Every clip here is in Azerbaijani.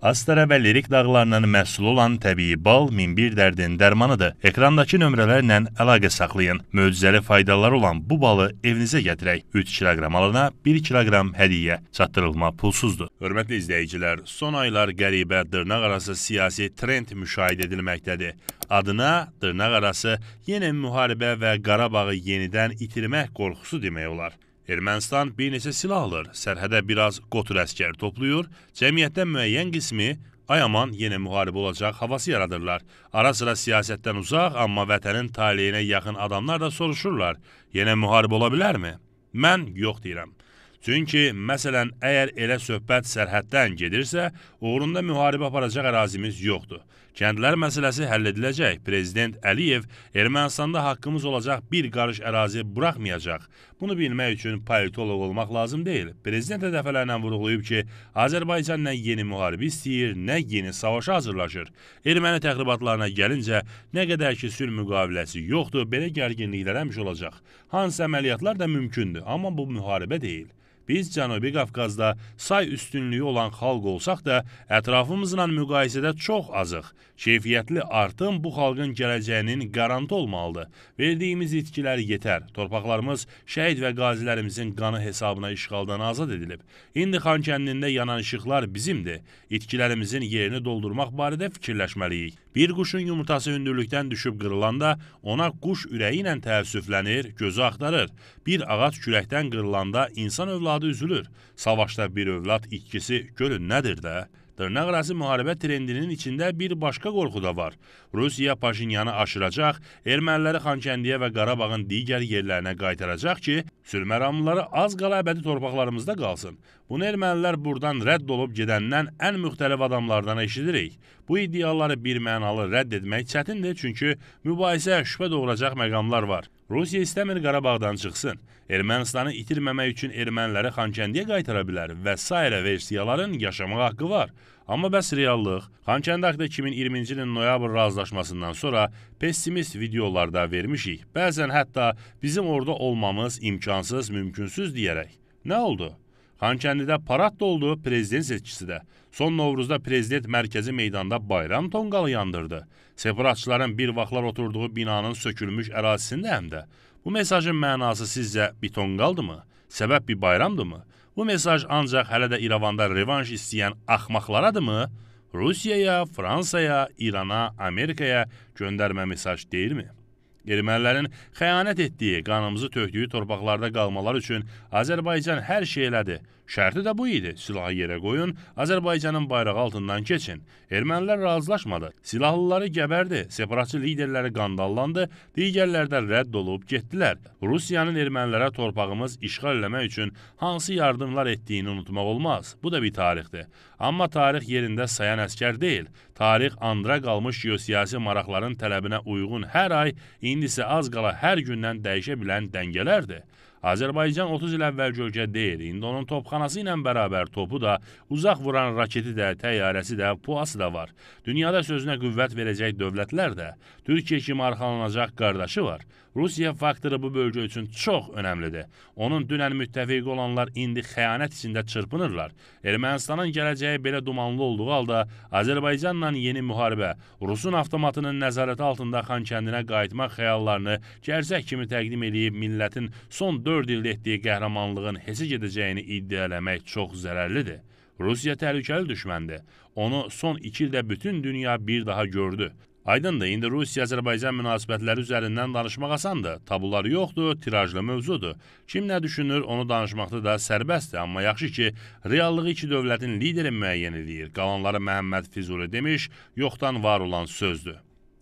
Astara və Lirik dağlarının məhsulu olan təbii bal minbir dərdin dərmanıdır. Ekrandakı nömrələrlə əlaqə saxlayın. Möcüzəli faydalar olan bu balı evinizə gətirək. 3 kiloqram alana 1 kiloqram hədiyyə. Çatdırılma pulsuzdur. Hörmətli izləyicilər, son aylar qəribə dırnaq arası siyasi trend müşahidə edilməkdədir. Adına dırnaq arası yenə müharibə və Qarabağı yenidən itirmək qorxusu demək olar. Ermənistan bir neçə silah alır, sərhədə biraz qotur əskər toplayır, cəmiyyətdən müəyyən qismi Ayaman yenə müharibə olacaq havası yaradırlar. Ara sıra siyasətdən uzaq, amma vətənin taleyinə yaxın adamlar da soruşurlar, yenə müharibə ola bilərmi? Mən yox deyirəm. Çünki, məsələn, əgər elə söhbət sərhəddən gedirsə, uğrunda müharibə aparacaq ərazimiz yoxdur. Kəndlər məsələsi həll ediləcək. Prezident Əliyev Ermənistanda haqqımız olacaq bir qarış ərazi buraxmayacaq. Bunu bilmək üçün politoloq olmaq lazım deyil. Prezident də dəfələrlə vurğulayıb ki, Azərbaycan nə yeni müharibə istəyir, nə yeni savaşa hazırlaşır. Erməni təxribatlarına gəlincə, nə qədər ki sülh müqaviləsi yoxdur, belə gərginliklər həmişə olacaq. Hansı əməliyyatlar da mümkündür, amma bu müharibə deyil. Biz Cənubi Qafqazda say üstünlüyü olan xalq olsaq da, ətrafımızla müqayisədə çox azıq. Keyfiyyətli artım bu xalqın gələcəyinin qarantı olmalıdır. Verdiyimiz itkilər yetər. Torpaqlarımız şəhid və qazilərimizin qanı hesabına işğaldan azad edilib. İndi Xan kəndində yanan işıqlar bizimdir. İtkilərimizin yerini doldurmaq barədə fikirləşməliyik. Bir quşun yumurtası hündürlükdən düşüb qırılanda ona quş ürəyi ilə təəssüflənir, gözü axtarır. Bir ağac kürəkdən qırılanda insan övladı övladı üzülür. Savaşda bir övlad itkisi görün nədir də? Dırnaq arası müharibə trendinin içində bir başqa qorxu da var. Rusiya Paşinyanı aşıracaq, erməniləri Xankəndiyə və Qarabağın digər yerlərinə qaytaracaq ki, sülməramlıları az qala əbədi torpaqlarımızda qalsın. Bunu ermənilər buradan rədd olub gedəndən ən müxtəlif adamlardan eşidirik. Bu iddiaları bir mənalı rədd etmək çətindir, çünki mübahisə şübhə doğuracaq məqamlar var. Rusiya istəmir Qarabağdan çıxsın, Ermənistanı itirməmək üçün erməniləri Xankəndiyə qaytara bilər və s. versiyaların yaşamaq haqqı var. Amma bəs reallıq, Xankəndi haqda 2020-ci ilin noyabr razılaşmasından sonra pessimist videolarda vermişik. Bəzən hətta bizim orada olmamız imkansız, mümkünsüz deyərək. Nə oldu? Xankəndidə parad da oldu, prezident seçkisi də. Son Novruzda prezident mərkəzi meydanda bayram tonqalı yandırdı. Separatçıların bir vaxtlar oturduğu binanın sökülmüş ərazisində həm də. Bu mesajın mənası sizcə bir tonqaldırmı? Səbəb bir bayramdırmı? Bu mesaj ancaq hələ də İrəvanda revanş istəyən axmaqlaradırmı? Rusiyaya, Fransaya, İrana, Amerikaya göndərmə mesaj deyilmi? Ermənilərin xəyanət etdiyi, qanımızı tökdüyü torpaqlarda qalmalar üçün Azərbaycan hər şey elədi. Şərti də bu idi. Silahı yerə qoyun, Azərbaycanın bayrağı altından keçin. Ermənilər razılaşmadı. Silahlıları gəbərdi, separatçı liderləri qandallandı, digərlərdə rədd olub getdilər. Rusiyanın ermənilərə torpağımız işğal eləmək üçün hansı yardımlar etdiyini unutmaq olmaz. Bu da bir tarixdir. Amma tarix yerində sayan əskər deyil. Tarix andıra qalmış geosiyasi maraqların tələbinə uyğun hər ay, indi isə az qala hər gündən dəyişə bilən dəngələrdir. Azərbaycan 30 il əvvəl gölgə deyil, indi onun topxanası ilə bərabər topu da, uzaq vuran raketi də, təyyarəsi də, puası da var. Dünyada sözünə qüvvət verəcək dövlətlər də, Türkiyə kimi arxalanacaq qardaşı var. Rusiya faktoru bu bölgə üçün çox önəmlidir. Onun dünən müttəfiq olanlar indi xəyanət içində çırpınırlar. Ermənistanın gələcəyi belə dumanlı olduğu halda Azərbaycanla yeni müharibə, Rusun avtomatının nəzarəti altında Xankəndinə qayıtmaq xəyallarını gerçək kimi təqdim edib millətin son 4 ildə etdiyi qəhrəmanlığın heçə gedəcəyini iddia eləmək çox zərərlidir. Rusiya təhlükəli düşməndir. Onu son iki ildə bütün dünya bir daha gördü. Aydındır, indi Rusiya-Azərbaycan münasibətləri üzərindən danışmaq asandır. Tabular yoxdur, tirajlı mövzudur. Kim nə düşünür, onu danışmaqda da sərbəstdir, amma yaxşı ki, reallığı iki dövlətin lideri müəyyən edir. Qalanları Məhəmməd Füzuli demiş, yoxdan var olan sözdür.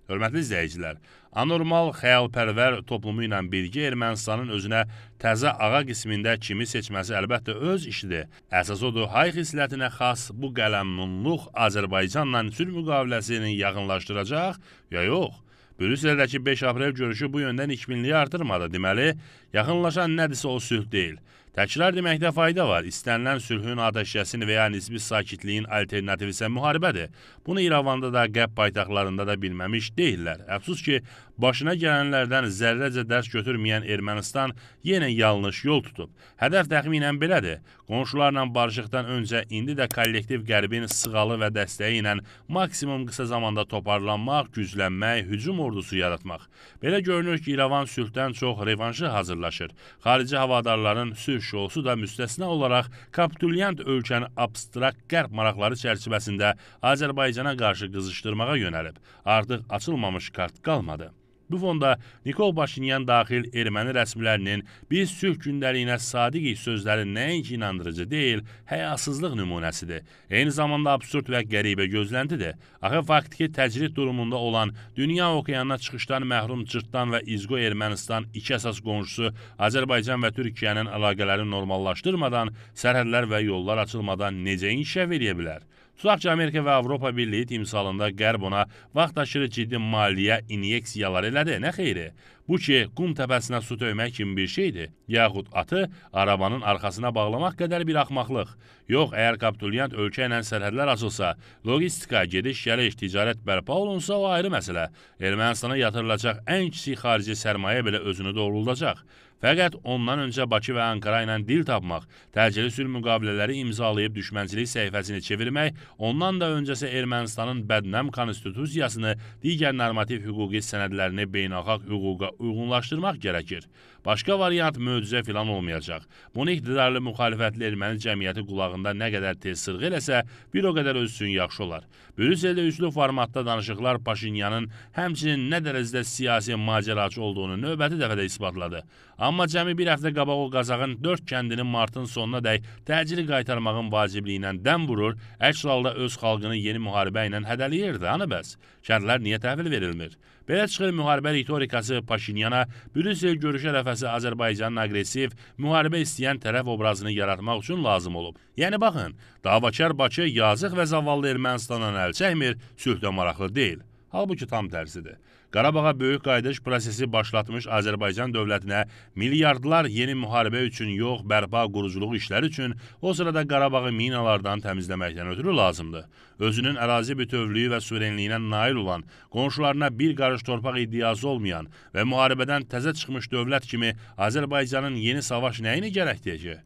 Hörmətli izləyicilər, anormal xəyalpərvər toplumu ilə birgə Ermənistanın özünə təzə ağa qismində kimi seçməsi əlbəttə öz işidir. Əsas odur, hay xislətinə xas bu qələmnunluq Azərbaycanla sülh müqaviləsini yaxınlaşdıracaq ya yox? Brüsseldəki 5 aprel görüşü bu yöndən ikminliyi artırmadı. Deməli, yaxınlaşan nədirsə o sülh deyil. Təkrar deməkdə fayda var. İstənilən sülhün, atəşkəsin və ya nisbi sakitliyin alternativi isə müharibədir. Bunu İrəvanda da, Qəbb paytaxtlarında da bilməmiş deyillər. Əfsus ki, başına gələnlərdən zərrəcə dərs götürməyən Ermənistan yenə yanlış yol tutub. Hədəf təxminən belədir. Qonşularla barışıqdan öncə indi də kollektiv Qərbin sığalı və dəstəyi ilə maksimum qısa zamanda toparlanmaq, güclənmək, hücum ordusu yaratmaq. Belə görünür ki, İrəvan sülhdən çox revanşı hazırlaşır. Xarici havadarların sülh şousu da müstəsna olaraq kapitulyant ölkənin abstrakt qərb maraqları çərçivəsində Azərbaycana qarşı qızışdırmağa yönəlib. Artıq açılmamış kart qalmadı. Bu fonda Nikol Paşinyan daxil erməni rəsmilərinin biz sülh gündəliyinə sadiqik sözləri nəinki inandırıcı deyil, həyasızlıq nümunəsidir. Eyni zamanda absurd və qəribə gözləntidir. Axı faktiki təcrid durumunda olan dünya okeanına çıxışdan məhrum Cırtdan və İzqo Ermənistan iki əsas qonşusu Azərbaycan və Türkiyənin əlaqələrini normallaşdırmadan, sərhədlər və yollar açılmadan necə inkişaf edə bilər? Tutaq ki, Amerika və Avropa Birliyi timsalında Qərb ona vaxt aşırı ciddi maliyyə inyeksiyaları elədi, nə xeyri? Bu ki, qum təpəsinə su tökmək kimi bir şeydir, yaxud atı arabanın arxasına bağlamaq qədər bir axmaqlıq. Yox, əgər kapitulyant ölkə ilə sərhədlər açılsa, logistika, gediş, gəliş, ticarət bərpa olunsa, o ayrı məsələ. Ermənistana yatırılacaq ən kiçik xarici sərmayə belə özünü doğruldacaq. Fəqət ondan öncə Bakı və Ankara ilə dil tapmaq, təcili sülh müqavilələri imzalayıb düşmənçilik səhifəsini çevirmək, ondan da öncəsi Ermənistanın bədnəm konstitusiyasını digər normativ hüquqi sənədlərini beynəlxalq hüquqa uyğunlaşdırmaq gərəkir. Başqa variant möcüzə filan olmayacaq. Bunu iqtidarlı müxalifətli erməni cəmiyyəti qulağında nə qədər tez sırğı eləsə, bir o qədər öz üçün yaxşı olar. Brüsseldə üçlü formatda danışıqlar Paşinyanın həmçinin nə dərəcədə siyasi macəraçı olduğunu növbəti dəfədə isbatladı. Amma cəmi bir həftə qabaq o Qazağın 4 kəndinin martın sonuna dək təcili qaytarmağın vacibliyilə dən vurur, əks halda öz xalqını yeni müharibə ilə hədələyirdi, hanı bəs? Kəndlər niyə təhvil verilmir? Belə çıxır, müharibə ritorikası Paşinyana Brüssel görüşü ərəfəsi Azərbaycanın aqressiv, müharibə istəyən tərəf obrazını yaratmaq üçün lazım olub. Yəni baxın, davakar Bakı yazıq və zavallı Ermənistandan əl çəkmir, sülhdə maraqlı deyil. Halbuki tam tərsidir. Qarabağa böyük qayıdış prosesi başlatmış Azərbaycan dövlətinə milyardlar yeni müharibə üçün yox, bərpa quruculuq işləri üçün o sırada Qarabağı minalardan təmizləməkdən ötürü lazımdır. Özünün ərazi bütövlüyü və suverenliyinə nail olan, qonşularına bir qarış torpaq iddiası olmayan və müharibədən təzə çıxmış dövlət kimi Azərbaycanın yeni savaş nəyini gərəkdir ki?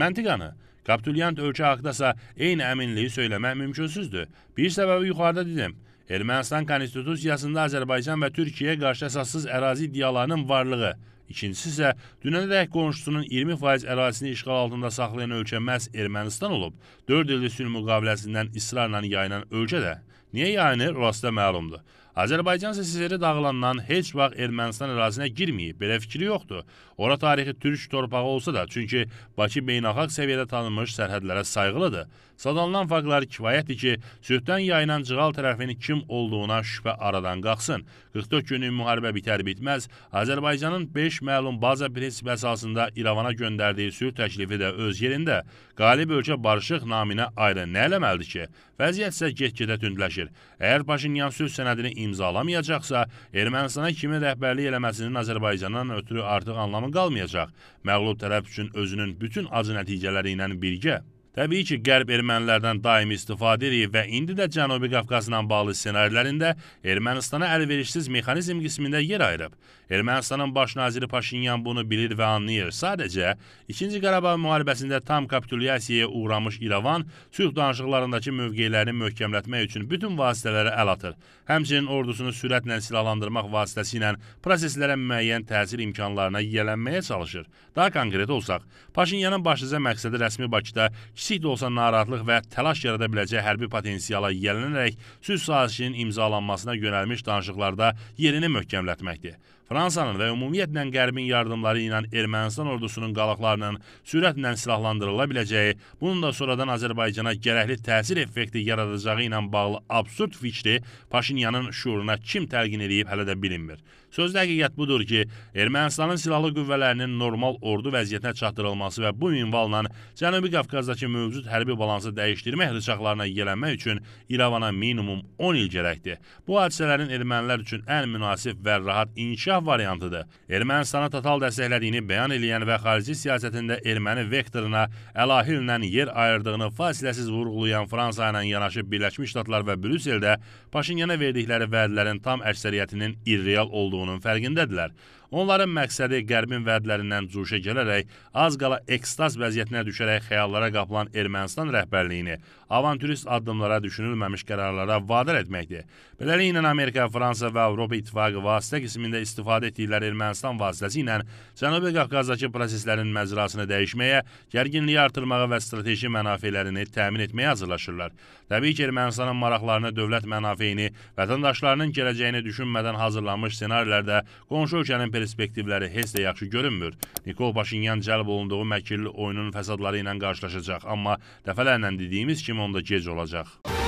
Məntiqanı, kapitulyant ölkə haqdasa eyni əminliyi söyləmək mümkünsüzdür. Bir səbəbi yuxarıda dedim. Ermənistan Konstitusiyasında Azərbaycan və Türkiyəyə qarşı əsassız ərazi iddialarının varlığı, ikincisi isə dünənədək qonşusunun 20% ərazisini işğal altında saxlayan ölkə məhz Ermənistan olub, 4 illik sülh müqaviləsindən israrla yayınan ölkə də niyə yayınır, orası da məlumdur. Azərbaycan SSR dağılandan heç vaxt Ermənistan ərazisinə girməyib. Belə fikri yoxdur. Ora tarixi türk torpağı olsa da, çünki Bakı beynəlxalq səviyyədə tanınmış sərhədlərə sayğılıdır. Sadanılan faktlar kifayətdir ki, sülhdən yayılan cığal tərəfin kim olduğuna şübhə aradan qalxsın. 44 günlük müharibə bitər bitməz, Azərbaycanın 5 məlum baza prinsip əsasında İrəvana göndərdiyi sülh təklifi də öz yerində. Qalib ölkə barışıq naminə ayrı nə eləməlidir ki? Vəziyyət isə get-gedə tündləşir. Əgər Paşinyan sülh sənədini imzalamayacaqsa, Ermənistana kimi rəhbərlik eləməsinin Azərbaycandan ötürü artıq anlamı qalmayacaq. Məğlub tərəf üçün özünün bütün acı nəticələri ilə birgə Təbii ki, Qərb ermənilərdən daimi istifadə edib və indi də Cənubi Qafqazla bağlı ssenarilərində Ermənistana əlverişsiz mexanizm qismində yer ayırıb. Ermənistanın baş naziri Paşinyan bunu bilir və anlayır. Sadəcə, 2-ci Qarabağ müharibəsində tam kapitulyasiyaya uğramış İrəvan sülh danışıqlarındakı mövqeylərini möhkəmlətmək üçün bütün vasitələrə əl atır. Həmçinin ordusunu sürətlə silahlandırmaq vasitəsilə proseslərə müəyyən təsir imkanlarına yiyələnməyə çalışır. Daha konkret olsaq, Paşinyanın başlıca məqsədi rəsmi Bakıda kiçik də olsa narahatlıq və təlaş yarada biləcək hərbi potensiala yiyələnərək sülh sazişinin imzalanmasına yönəlmiş danışıqlarda yerini möhkəmlətməkdir. Fransanın və ümumiyyətlə Qərbin yardımları ilə Ermənistan ordusunun qalaqlarının sürətlə silahlandırıla biləcəyi, bunun da sonradan Azərbaycana gərəkli təsir effekti yaradacağı ilə bağlı absurd fikri Paşinyanın şuuruna kim təlqin edib hələ də bilinmir. Sözdə həqiqət budur ki, Ermənistanın silahlı qüvvələrinin normal ordu vəziyyətinə çatdırılması və bu minvalla Cənubi Qafqazdakı mövcud hərbi balansı dəyişdirmək rıçaqlarına yelənmək üçün İrəvana minimum 10 il gərəkdir. Bu hadisələrin ermənilər üçün ən münasib və rahat inkişaf inkişaf variantıdır. Ermənistana total dəstəklədiyini bəyan edən və xarici siyasətində erməni vektoruna əlahillə yer ayırdığını fasiləsiz vurğulayan Fransa ilə yanaşı Birləşmiş Ştatlar və Brüsseldə Paşinyana verdikləri vədlərin tam əksəriyyətinin irreal olduğunun fərqindədirlər. Onların məqsədi Qərbin vədlərindən cuşa gələrək az qala ekstaz vəziyyətinə düşərək xəyallara qapılan Ermənistan rəhbərliyini, avantürist addımlara düşünülməmiş qərarlara vadar etməkdir. Beləliklə Amerika, Fransa və Avropa İttifaqı vasitə qismində istifadə etdikləri Ermənistan vasitəsilə Cənubi Qafqazdakı proseslərin məzrasını dəyişməyə, gərginliyi artırmağa və strateji mənafelərini təmin etməyə hazırlaşırlar. Təbii ki, Ermənistanın maraqlarını, dövlət mənafeyini, vətəndaşlarının gələcəyini düşünmədən hazırlanmış senarilərdə qonşu ölkənin perspektivləri heç də yaxşı görünmür. Nikol Paşinyan cəlb olunduğu məkirli oyunun fəsadları ilə qarşılaşacaq, amma dəfələrlə dediyimiz kimi onda gec olacaq.